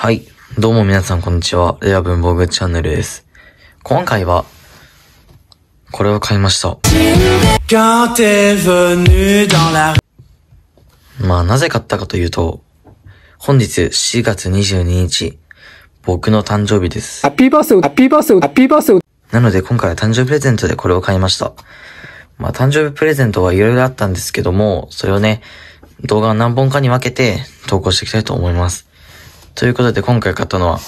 はい。どうも皆さんこんにちは。レア文房具チャンネルです。今回は、これを買いました。まあ、なぜ買ったかというと、本日4月22日、僕の誕生日です。ハッピーバースハッピーバースハッピーバースなので今回は誕生日プレゼントでこれを買いました。まあ、誕生日プレゼントはいろいろあったんですけども、それをね、動画を何本かに分けて投稿していきたいと思います。ということで今回買ったのは、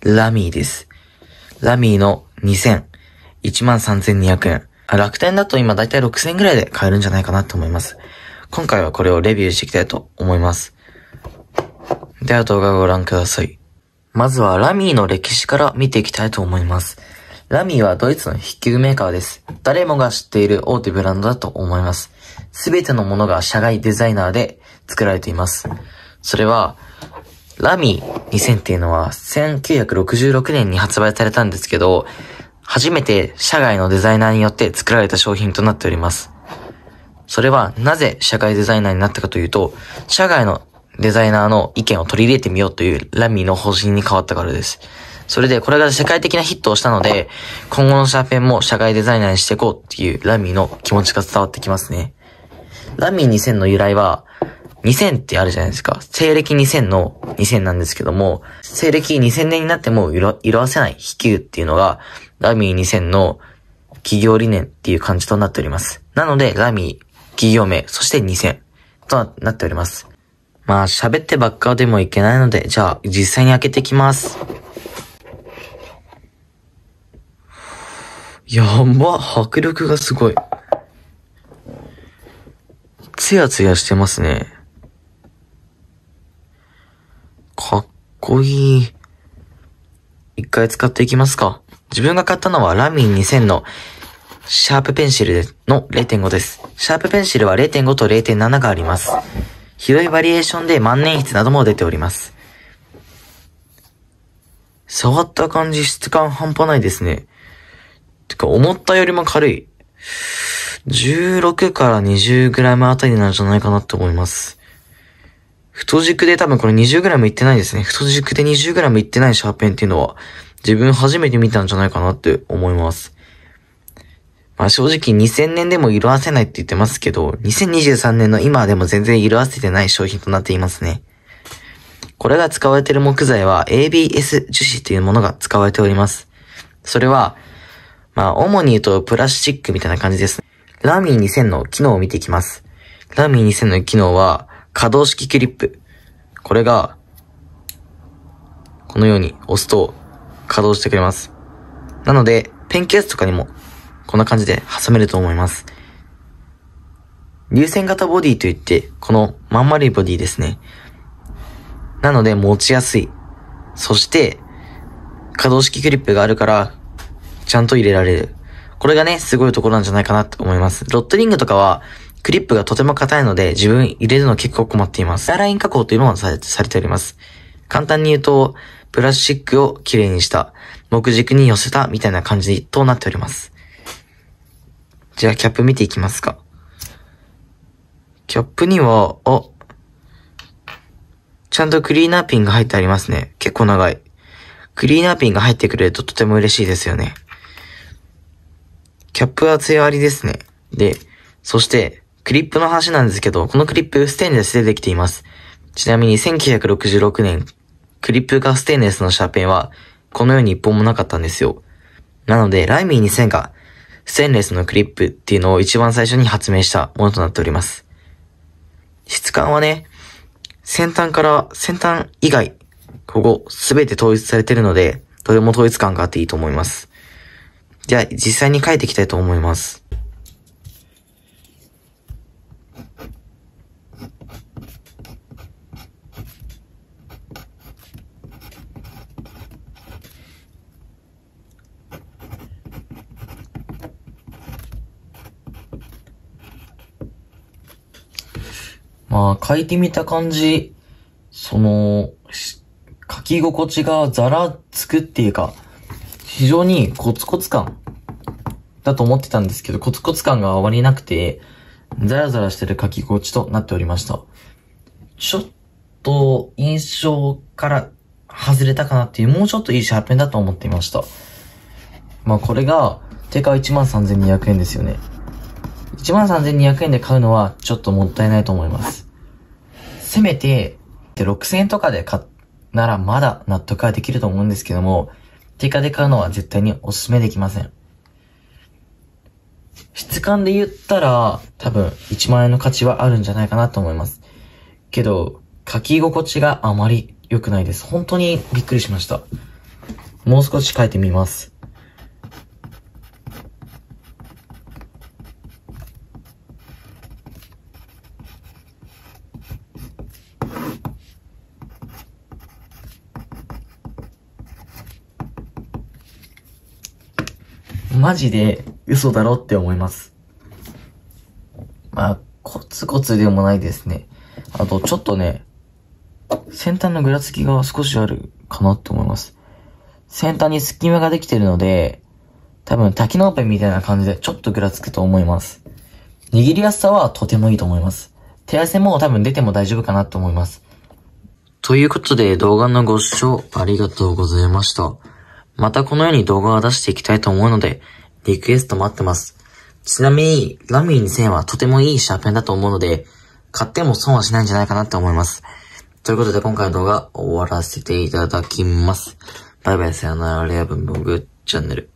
ラミーです。ラミーの2000、13,200円。楽天だと今だいたい6000円ぐらいで買えるんじゃないかなと思います。今回はこれをレビューしていきたいと思います。では動画をご覧ください。まずはラミーの歴史から見ていきたいと思います。ラミーはドイツの筆記具メーカーです。誰もが知っている大手ブランドだと思います。すべてのものが社外デザイナーで、作られています。それは、ラミ2000っていうのは1966年に発売されたんですけど、初めて社外のデザイナーによって作られた商品となっております。それはなぜ社外デザイナーになったかというと、社外のデザイナーの意見を取り入れてみようというラミーの方針に変わったからです。それでこれが世界的なヒットをしたので、今後のシャーペンも社外デザイナーにしていこうっていうラミーの気持ちが伝わってきますね。ラミー2000の由来は、2000ってあるじゃないですか。西暦2000の2000なんですけども、西暦2000年になっても色色あせない飛球っていうのが、ラミー2000の企業理念っていう感じとなっております。なので、ラミー、企業名、そして2000となっております。まあ、喋ってばっかでもいけないので、じゃあ、実際に開けてきます。やば、迫力がすごい。ツヤツヤしてますね。かっこいい。一回使っていきますか。自分が買ったのはラミン2000のシャープペンシルの0.5です。シャープペンシルは0.5と0.7があります。広いバリエーションで万年筆なども出ております。触った感じ質感半端ないですね。てか思ったよりも軽い。16から 20g あたりなんじゃないかなって思います。太軸で多分これ 20g いってないですね。太軸で 20g いってないシャーペンっていうのは、自分初めて見たんじゃないかなって思います。まあ正直2000年でも色褪せないって言ってますけど、2023年の今でも全然色褪せてない商品となっていますね。これが使われている木材は ABS 樹脂というものが使われております。それは、まあ主に言うとプラスチックみたいな感じですね。ラミー2000の機能を見ていきます。ラミー2000の機能は、可動式クリップ。これが、このように押すと可動してくれます。なので、ペンケースとかにも、こんな感じで挟めると思います。流線型ボディといって、このまん丸いボディですね。なので持ちやすい。そして、可動式クリップがあるから、ちゃんと入れられる。これがね、すごいところなんじゃないかなと思います。ロットリングとかは、クリップがとても硬いので、自分入れるの結構困っています。エアライン加工というのがされております。簡単に言うと、プラスチックをきれいにした、木軸に寄せたみたいな感じとなっております。じゃあ、キャップ見ていきますか。キャップには、あ、ちゃんとクリーナーピンが入ってありますね。結構長い。クリーナーピンが入ってくれるととても嬉しいですよね。キャップは強割りですね。で、そして、クリップの話なんですけど、このクリップステンレスでできています。ちなみに1966年、クリップがステンレスのシャーペンは、このように一本もなかったんですよ。なので、ライミー2000が、ステンレスのクリップっていうのを一番最初に発明したものとなっております。質感はね、先端から、先端以外、ここ、すべて統一されてるので、とても統一感があっていいと思います。じゃあ、実際に書いていきたいと思います。まあ、書いてみた感じ、その、書き心地がざらつくっていうか、非常にコツコツ感だと思ってたんですけど、コツコツ感があまりなくて、ザラザラしてる書き心地となっておりました。ちょっと印象から外れたかなっていう、もうちょっといいシャーペンだと思っていました。まあこれが、定価13,200円ですよね。13,200円で買うのはちょっともったいないと思います。せめて、6000円とかで買っならまだ納得はできると思うんですけども、追加で買うのは絶対にお勧めできません。質感で言ったら、多分1万円の価値はあるんじゃないかなと思います。けど、書き心地があまり良くないです。本当にびっくりしました。もう少し書いてみます。マジで嘘だろって思います。まあ、コツコツでもないですね。あと、ちょっとね、先端のぐらつきが少しあるかなって思います。先端に隙間ができてるので、多分滝のオペみたいな感じでちょっとぐらつくと思います。握りやすさはとてもいいと思います。手汗も多分出ても大丈夫かなと思います。ということで動画のご視聴ありがとうございました。またこのように動画を出していきたいと思うので、リクエスト待ってます。ちなみに、ラミー2000はとてもいいシャーペンだと思うので、買っても損はしないんじゃないかなって思います。ということで今回の動画終わらせていただきます。バイバイさよならレアブン具チャンネル。